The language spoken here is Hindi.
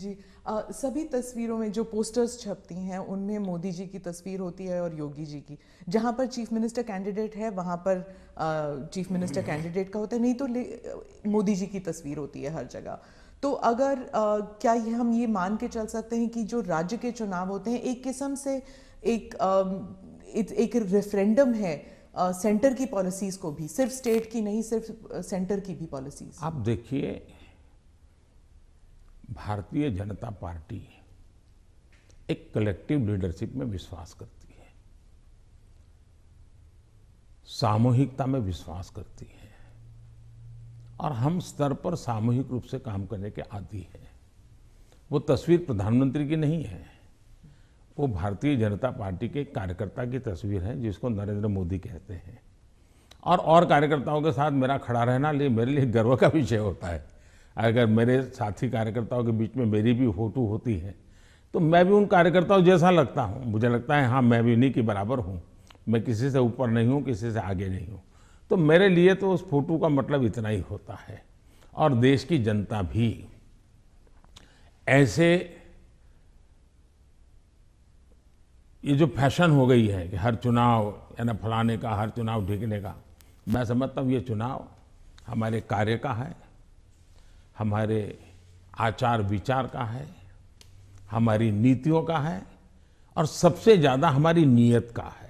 जी आ, सभी तस्वीरों में जो पोस्टर्स छपती हैं उनमें मोदी जी की तस्वीर होती है और योगी जी की जहाँ पर चीफ मिनिस्टर कैंडिडेट है वहाँ पर आ, चीफ मिनिस्टर कैंडिडेट का होता है नहीं तो मोदी जी की तस्वीर होती है हर जगह तो अगर आ, क्या ये हम ये मान के चल सकते हैं कि जो राज्य के चुनाव होते हैं एक किस्म से एक आ, एक रेफरेंडम है सेंटर की पॉलिसीज़ को भी सिर्फ स्टेट की नहीं सिर्फ सेंटर की भी पॉलिसीज़ आप देखिए भारतीय जनता पार्टी एक कलेक्टिव लीडरशिप में विश्वास करती है सामूहिकता में विश्वास करती है और हम स्तर पर सामूहिक रूप से काम करने के आदि है वो तस्वीर प्रधानमंत्री की नहीं है वो भारतीय जनता पार्टी के कार्यकर्ता की तस्वीर है जिसको नरेंद्र मोदी कहते हैं और और कार्यकर्ताओं के साथ मेरा खड़ा रहना लिए मेरे लिए गर्व का विषय होता है अगर मेरे साथी कार्यकर्ताओं के बीच में मेरी भी फोटो होती है तो मैं भी उन कार्यकर्ताओं जैसा लगता हूँ मुझे लगता है हाँ मैं भी उन्हीं के बराबर हूँ मैं किसी से ऊपर नहीं हूँ किसी से आगे नहीं हूँ तो मेरे लिए तो उस फोटो का मतलब इतना ही होता है और देश की जनता भी ऐसे ये जो फैशन हो गई है कि हर चुनाव या ना फलाने का हर चुनाव ढीकने का मैं समझता हूँ ये चुनाव हमारे कार्य का है हमारे आचार विचार का है हमारी नीतियों का है और सबसे ज़्यादा हमारी नीयत का है